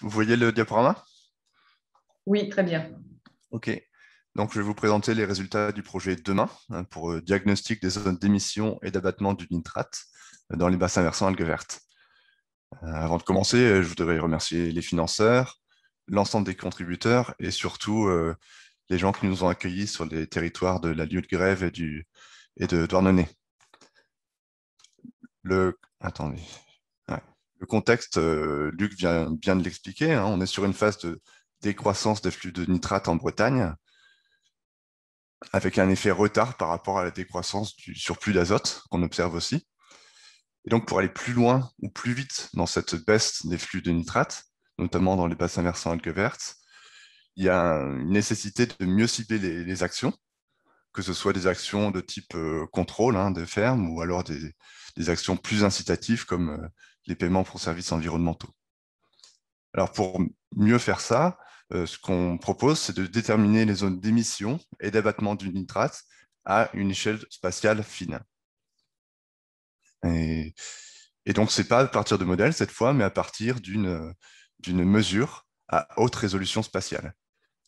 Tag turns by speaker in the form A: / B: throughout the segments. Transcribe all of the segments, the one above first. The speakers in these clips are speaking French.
A: Vous voyez le diaporama Oui, très bien. OK. Donc, je vais vous présenter les résultats du projet demain hein, pour le euh, diagnostic des zones d'émission et d'abattement du nitrate euh, dans les bassins versants algues vertes. Euh, avant de commencer, je voudrais remercier les financeurs, l'ensemble des contributeurs et surtout les gens qui nous ont accueillis sur les territoires de la lieu de grève et, et de Douarnenez. Le, attendez, le contexte, euh, Luc vient, bien de l'expliquer, hein. on est sur une phase de décroissance des flux de nitrate en Bretagne, avec un effet retard par rapport à la décroissance du surplus d'azote qu'on observe aussi. Et donc, pour aller plus loin ou plus vite dans cette baisse des flux de nitrate, notamment dans les bassins versants algues vertes, il y a une nécessité de mieux cibler les, actions, que ce soit des actions de type euh, contrôle hein, de ferme ou alors des, actions plus incitatives comme euh, des paiements pour services environnementaux. Alors pour mieux faire ça, euh, ce qu'on propose, c'est de déterminer les zones d'émission et d'abattement du nitrate à une échelle spatiale fine. Et, donc, ce n'est pas à partir de modèles cette fois, mais à partir d'une mesure à haute résolution spatiale,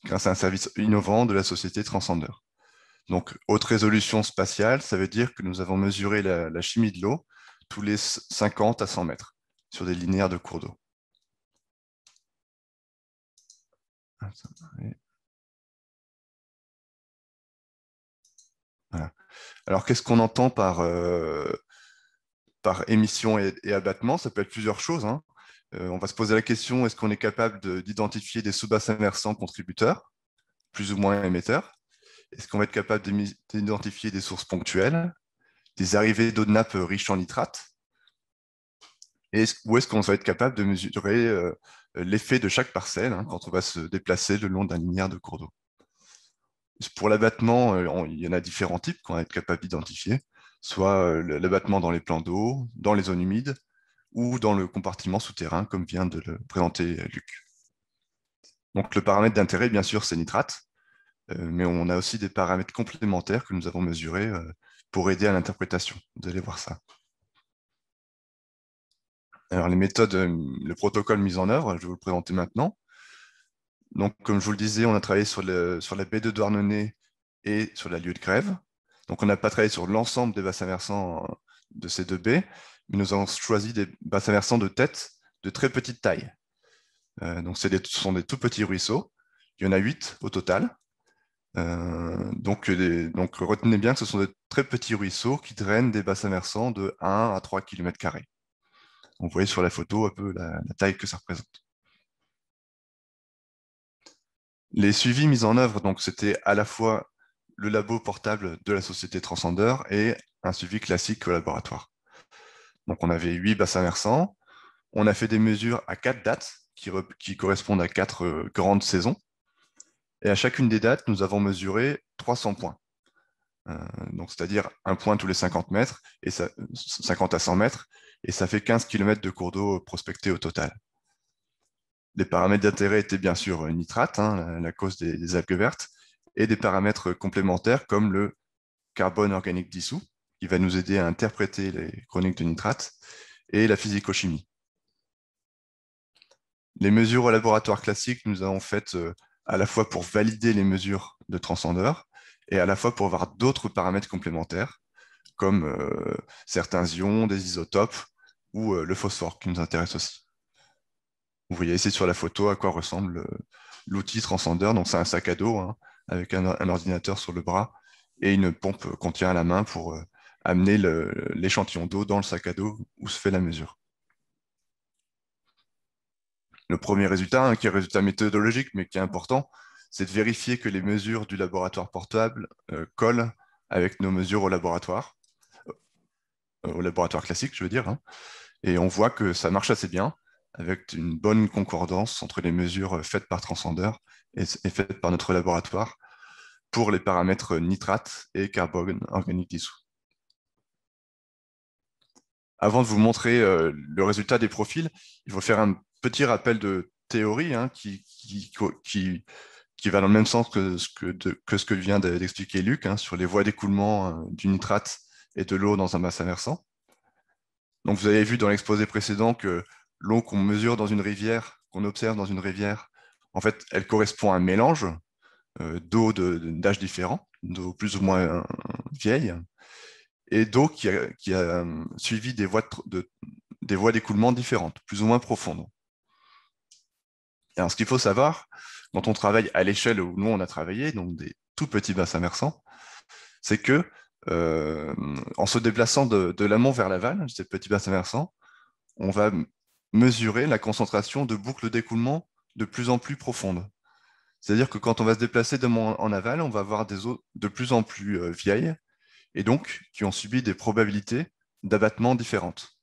A: grâce à un service innovant de la société Transcender. Donc, haute résolution spatiale, ça veut dire que nous avons mesuré la chimie de l'eau tous les 50 à 100 mètres sur des linéaires de cours d'eau. Alors, qu'est-ce qu'on entend par, euh, émission et, abattement Ça peut être plusieurs choses. Hein. Euh, on va se poser la question, est-ce qu'on est capable d'identifier des sous-bassins versants contributeurs, plus ou moins émetteurs Est-ce qu'on va être capable d'identifier des sources ponctuelles des arrivées d'eau de nappe riche en nitrate et où est-ce qu'on va être capable de mesurer euh, l'effet de chaque parcelle hein, quand on va se déplacer le long d'un linéaire de cours d'eau. Pour l'abattement, euh, il y en a différents types qu'on va être capable d'identifier, soit euh, l'abattement dans les plans d'eau, dans les zones humides ou dans le compartiment souterrain, comme vient de le présenter Luc. Donc le paramètre d'intérêt, bien sûr, c'est nitrate, mais on a aussi des paramètres complémentaires que nous avons mesurés pour aider à l'interprétation. Vous allez voir ça. Alors, les méthodes, euh, le protocole mis en œuvre, je vais vous le présenter maintenant. Donc, comme je vous le disais, on a travaillé sur, la baie de Douarnenez et sur la lieu de grève. Donc, on n'a pas travaillé sur l'ensemble des bassins versants euh, de ces deux baies, mais nous avons choisi des bassins versants de tête de très petite taille. Euh, donc, ce sont des tout petits ruisseaux. Il y en a huit au total. Euh, euh, donc, retenez bien que ce sont de très petits ruisseaux qui drainent des bassins versants de 1 à 3 km. On voyez sur la photo un peu la, taille que ça représente. Les suivis mis en œuvre, donc c'était à la fois le labo portable de la société Transcender et un suivi classique au laboratoire. Donc on avait 8 bassins versants, on a fait des mesures à quatre dates qui, qui correspondent à quatre euh, grandes saisons, et à chacune des dates, nous avons mesuré 300 points. Euh, c'est-à-dire un point tous les 50 mètres, et ça, 50 à 100 mètres, et ça fait 15 km de cours d'eau prospectés au total. Les paramètres d'intérêt étaient bien sûr nitrate, hein, la, cause des, algues vertes, et des paramètres complémentaires comme le carbone organique dissous, qui va nous aider à interpréter les chroniques de nitrate, et la physicochimie. Les mesures au laboratoire classique, nous avons fait euh, à la fois pour valider les mesures de transcendeur et à la fois pour voir d'autres paramètres complémentaires, comme euh, certains ions, des isotopes ou euh, le phosphore qui nous intéresse aussi. Vous voyez ici sur la photo à quoi ressemble euh, l'outil transcendeur Donc c'est un sac à dos hein, avec un, un, ordinateur sur le bras et une pompe qu'on tient à la main pour amener l'échantillon d'eau dans le sac à dos où se fait la mesure. Le premier résultat, hein, qui est un résultat méthodologique, mais qui est important, c'est de vérifier que les mesures du laboratoire portable euh, collent avec nos mesures au laboratoire, euh, au laboratoire classique, je veux dire. Hein. Et on voit que ça marche assez bien, avec une bonne concordance entre les mesures faites par Transcender et, faites par notre laboratoire pour les paramètres nitrate et carbone organique dissous. Avant de vous montrer euh, le résultat des profils, il faut faire un petit rappel de théorie hein, qui, va dans le même sens que ce que, vient d'expliquer Luc hein, sur les voies d'écoulement euh, du nitrate et de l'eau dans un bassin versant. Donc vous avez vu dans l'exposé précédent que l'eau qu'on mesure dans une rivière, qu'on observe dans une rivière, en fait, elle correspond à un mélange euh, d'eau d'âge différent, d'eau plus ou moins euh, vieille, et d'eau qui a, suivi des voies d'écoulement différentes, plus ou moins profondes ce qu'il faut savoir, quand on travaille à l'échelle où nous on a travaillé, donc des tout petits bassins versants, c'est que euh, en se déplaçant de, l'amont vers l'aval, ces petits bassins versants, on va mesurer la concentration de boucles d'écoulement de plus en plus profondes. C'est-à-dire que quand on va se déplacer de en aval, on va avoir des eaux de plus en plus euh, vieilles et donc qui ont subi des probabilités d'abattement différentes.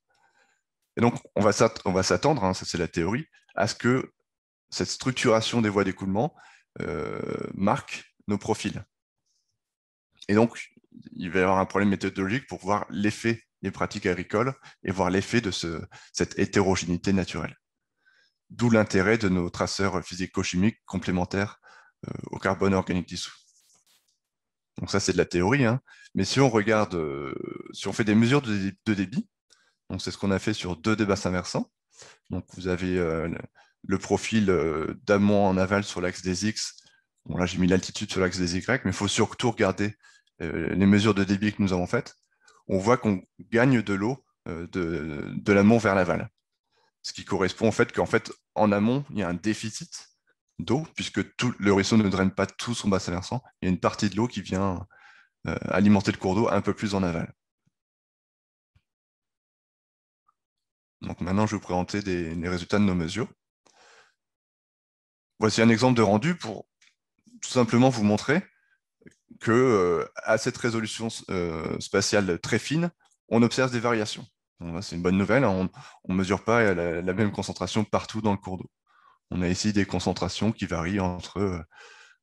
A: Et donc, on va s'attendre, hein, ça c'est la théorie, à ce que cette structuration des voies d'écoulement euh, marque nos profils. Et donc, il va y avoir un problème méthodologique pour voir l'effet des pratiques agricoles et voir l'effet de cette hétérogénéité naturelle. D'où l'intérêt de nos traceurs physico-chimiques complémentaires euh, au carbone organique dissous. Donc ça, c'est de la théorie. Hein. Mais si on regarde, euh, si on fait des mesures de, débit, c'est ce qu'on a fait sur deux débats bassins Donc vous avez le profil euh, d'amont en aval sur l'axe des X. là, j'ai mis l'altitude sur l'axe des Y, mais il faut surtout regarder euh, les mesures de débit que nous avons faites. On voit qu'on gagne de l'eau euh, de, l'amont vers l'aval. Ce qui correspond au fait qu'en fait, en amont, il y a un déficit d'eau, puisque tout, le ruisseau ne draine pas tout son bassin versant. Il y a une partie de l'eau qui vient alimenter le cours d'eau un peu plus en aval. Donc maintenant, je vais vous présenter les résultats de nos mesures. Voici un exemple de rendu pour tout simplement vous montrer que euh, à cette résolution euh, spatiale très fine, on observe des variations. C'est une bonne nouvelle, hein. on ne mesure pas la, même concentration partout dans le cours d'eau. On a ici des concentrations qui varient entre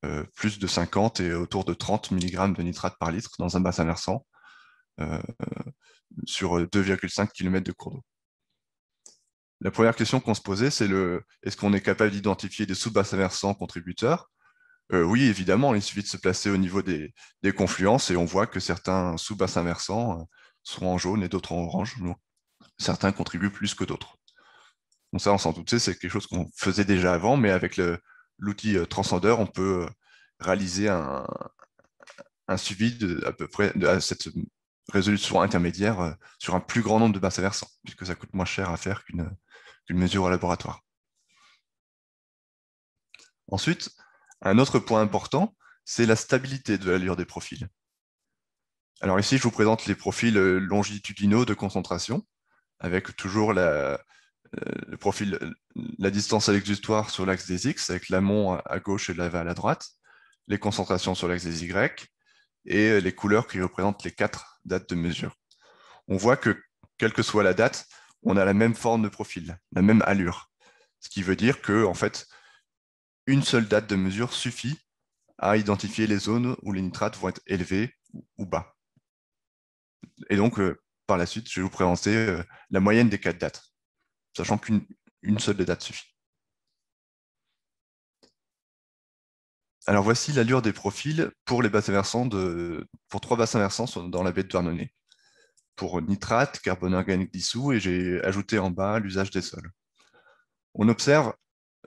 A: euh, plus de 50 et autour de 30 mg de nitrate par litre dans un bassin versant sur 2,5 km de cours d'eau la première question qu'on se posait, c'est le est-ce qu'on est capable d'identifier des sous-bassins versants contributeurs euh, Oui, évidemment, il suffit de se placer au niveau des, confluences et on voit que certains sous-bassins versants euh, sont en jaune et d'autres en orange. certains contribuent plus que d'autres. ça, on s'en doute, c'est quelque chose qu'on faisait déjà avant, mais avec l'outil euh, transcendeur, on peut réaliser un, suivi à peu près cette résolution intermédiaire sur un plus grand nombre de bassins versants, puisque ça coûte moins cher à faire qu'une une mesure au laboratoire. Ensuite, un autre point important, c'est la stabilité de l'allure des profils. Alors ici, je vous présente les profils euh, longitudinaux de concentration, avec toujours la, euh, euh, la distance à l'exutoire sur l'axe des X, avec l'amont à gauche et l'aval à droite, les concentrations sur l'axe des Y, et les couleurs qui représentent les quatre dates de mesure. On voit que, quelle que soit la date, on a la même forme de profil, la même allure. Ce qui veut dire que, en fait, une seule date de mesure suffit à identifier les zones où les nitrates vont être élevés ou bas. Et donc, euh, par la suite, je vais vous présenter euh, la moyenne des quatre dates, sachant qu'une seule date suffit. Alors voici l'allure des profils pour les bassins versants pour trois bassins versants dans la baie de Douarnenez pour nitrate, carbone organique dissous, et j'ai ajouté en bas l'usage des sols. On observe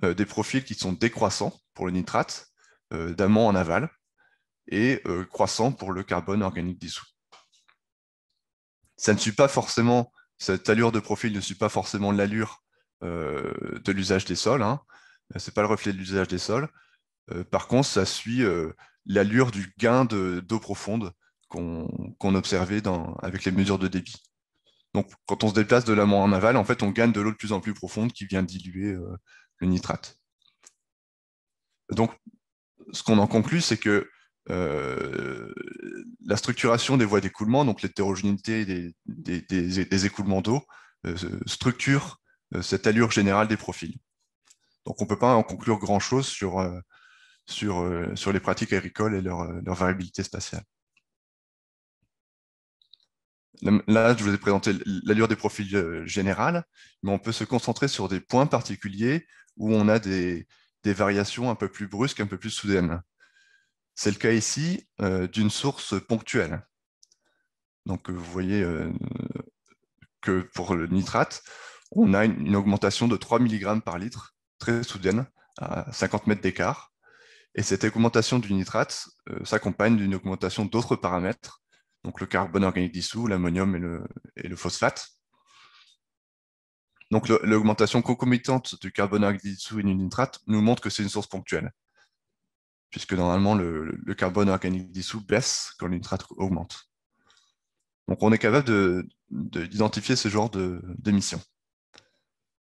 A: euh, des profils qui sont décroissants pour le nitrate, euh, d'amont en aval, et euh, croissants pour le carbone organique dissous. Ça ne suit pas forcément, cette allure de profil ne suit pas forcément l'allure de l'usage des sols, hein. ce n'est pas le reflet de l'usage des sols. par contre, ça suit l'allure du gain d'eau profonde qu'on observait avec les mesures de débit. Donc, quand on se déplace de l'amont en aval, en fait, on gagne de l'eau de plus en plus profonde qui vient diluer euh, le nitrate. Donc, ce qu'on en conclut, c'est que euh, la structuration des voies d'écoulement, donc l'hétérogénéité des, écoulements d'eau, euh, structure cette allure générale des profils. Donc, on ne peut pas en conclure grand-chose sur, les pratiques agricoles et leur variabilité spatiale. Là, je vous ai présenté l'allure des profils euh, générales, mais on peut se concentrer sur des points particuliers où on a des, variations un peu plus brusques, un peu plus soudaines. C'est le cas ici euh, d'une source ponctuelle. Donc, euh, vous voyez que pour le nitrate, on a une, augmentation de 3 mg par litre, très soudaine, à 50 mètres d'écart. Et cette augmentation du nitrate s'accompagne d'une augmentation d'autres paramètres, donc le carbone organique dissous, l'ammonium et le, phosphate. Donc l'augmentation concomitante du carbone organique dissous et du nitrate nous montre que c'est une source ponctuelle, puisque normalement le, carbone organique dissous baisse quand le nitrate augmente. Donc on est capable d'identifier ce genre d'émissions.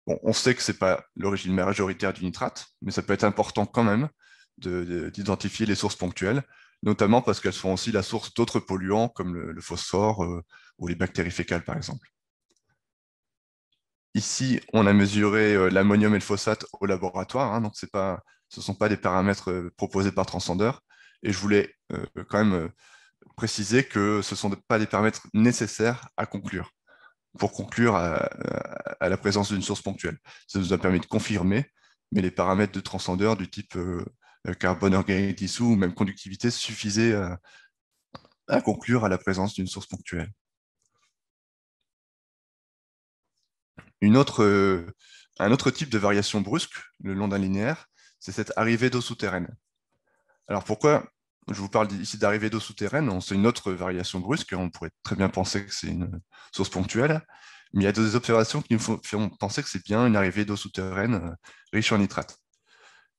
A: on sait que ce n'est pas l'origine majoritaire du nitrate, mais ça peut être important quand même d'identifier les sources ponctuelles notamment parce qu'elles sont aussi la source d'autres polluants comme le, phosphore euh, ou les bactéries fécales par exemple. Ici, on a mesuré euh, l'ammonium et le phosphate au laboratoire, hein, donc pas, ce ne sont pas des paramètres euh, proposés par Transcender. Et je voulais quand même préciser que ce ne sont pas des paramètres nécessaires à conclure pour conclure à, la présence d'une source ponctuelle. Ça nous a permis de confirmer, mais les paramètres de transcendeur du type carbone organique dissous ou même conductivité suffisait euh, à conclure à la présence d'une source ponctuelle. Euh, un autre type de variation brusque le long d'un linéaire, c'est cette arrivée d'eau souterraine. Alors pourquoi je vous parle ici d'arrivée d'eau souterraine C'est une autre variation brusque, on pourrait très bien penser que c'est une source ponctuelle, mais il y a des observations qui nous font penser que c'est bien une arrivée d'eau souterraine euh, riche en nitrate.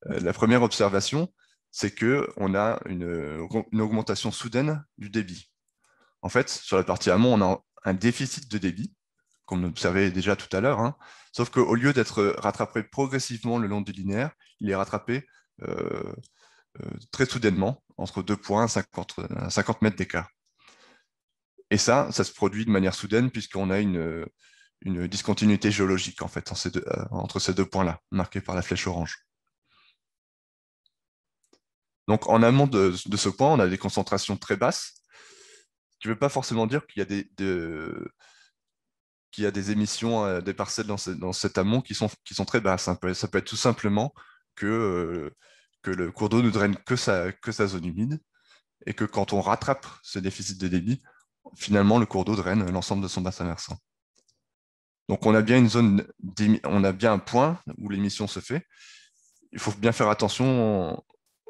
A: Euh, la première observation, c'est qu'on a une, augmentation soudaine du débit. En fait, sur la partie amont, on a un déficit de débit, comme on observait déjà tout à l'heure, hein. sauf qu'au lieu d'être rattrapé progressivement le long du linéaire, il est rattrapé euh, euh, très soudainement, entre deux points, à 50 mètres d'écart. Et ça, ça se produit de manière soudaine, puisqu'on a une, discontinuité géologique en fait, entre ces deux points-là, marqués par la flèche orange. Donc en amont de, ce point, on a des concentrations très basses, Tu ne veut pas forcément dire qu'il y a des, émissions, euh, des parcelles dans, cet amont qui sont, très basses. Hein. Ça peut, être tout simplement euh, que, le cours d'eau ne draine que sa, que sa zone humide et que quand on rattrape ce déficit de débit, finalement, le cours d'eau draine l'ensemble de son bassin versant. Donc on a bien une zone, on a bien un point où l'émission se fait. Il faut bien faire attention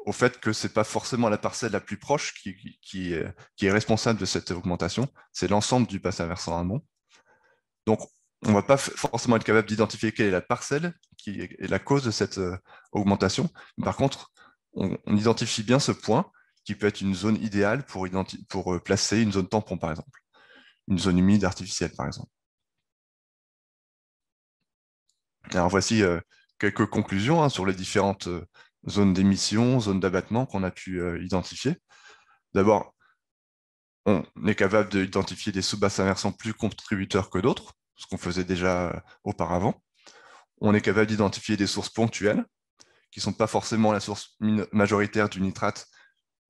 A: au fait que ce n'est pas forcément la parcelle la plus proche qui, est, responsable de cette augmentation, c'est l'ensemble du bassin versant amont. Donc, on ne va pas forcément être capable d'identifier quelle est la parcelle qui est la cause de cette euh, augmentation. Par contre, on, identifie bien ce point qui peut être une zone idéale pour, pour euh, placer une zone tampon, par exemple, une zone humide artificielle, par exemple. Alors voici euh, quelques conclusions hein, sur les différentes zones d'émission, zones d'abattement qu'on a pu euh, identifier. D'abord, on est capable d'identifier des sous bassins versants plus contributeurs que d'autres, ce qu'on faisait déjà euh, auparavant. On est capable d'identifier des sources ponctuelles, qui ne sont pas forcément la source majoritaire du nitrate,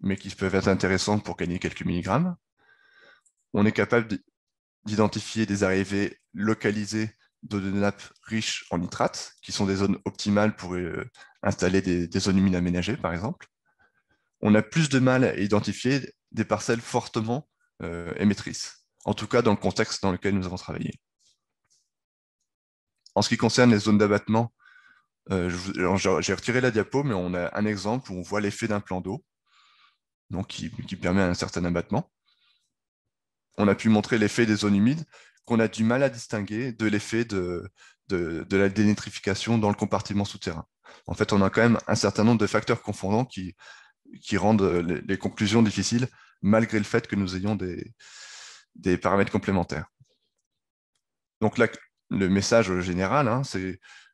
A: mais qui peuvent être intéressantes pour gagner quelques milligrammes. On est capable d'identifier des arrivées localisées d'eau de nappe riche en nitrates, qui sont des zones optimales pour euh, installer des, zones humides aménagées, par exemple. On a plus de mal à identifier des parcelles fortement euh, émettrices, en tout cas dans le contexte dans lequel nous avons travaillé. En ce qui concerne les zones d'abattement, euh, j'ai retiré la diapo, mais on a un exemple où on voit l'effet d'un plan d'eau, qui permet un certain abattement on a pu montrer l'effet des zones humides qu'on a du mal à distinguer de l'effet de, la dénitrification dans le compartiment souterrain. En fait, on a quand même un certain nombre de facteurs confondants qui, rendent euh, les, conclusions difficiles, malgré le fait que nous ayons des, paramètres complémentaires. Donc là, le message général hein,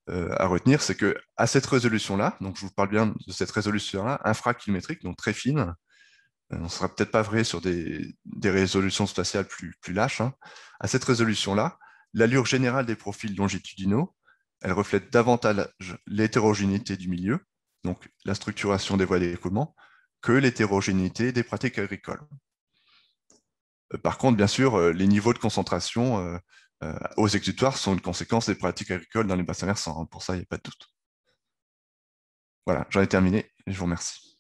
A: euh, à retenir, c'est que à cette résolution-là, donc je vous parle bien de cette résolution-là, infrakilométrique, donc très fine, on ne sera peut-être pas vrai sur des, résolutions spatiales plus, lâches, hein. à cette résolution-là, l'allure générale des profils longitudinaux, elle reflète davantage l'hétérogénéité du milieu, donc la structuration des voies d'écoulement, que l'hétérogénéité des pratiques agricoles. Euh, par contre, bien sûr, euh, les niveaux de concentration euh, aux exutoires sont une conséquence des pratiques agricoles dans les bassins versants. Hein, pour ça, il n'y a pas de doute. Voilà, j'en ai terminé je vous remercie.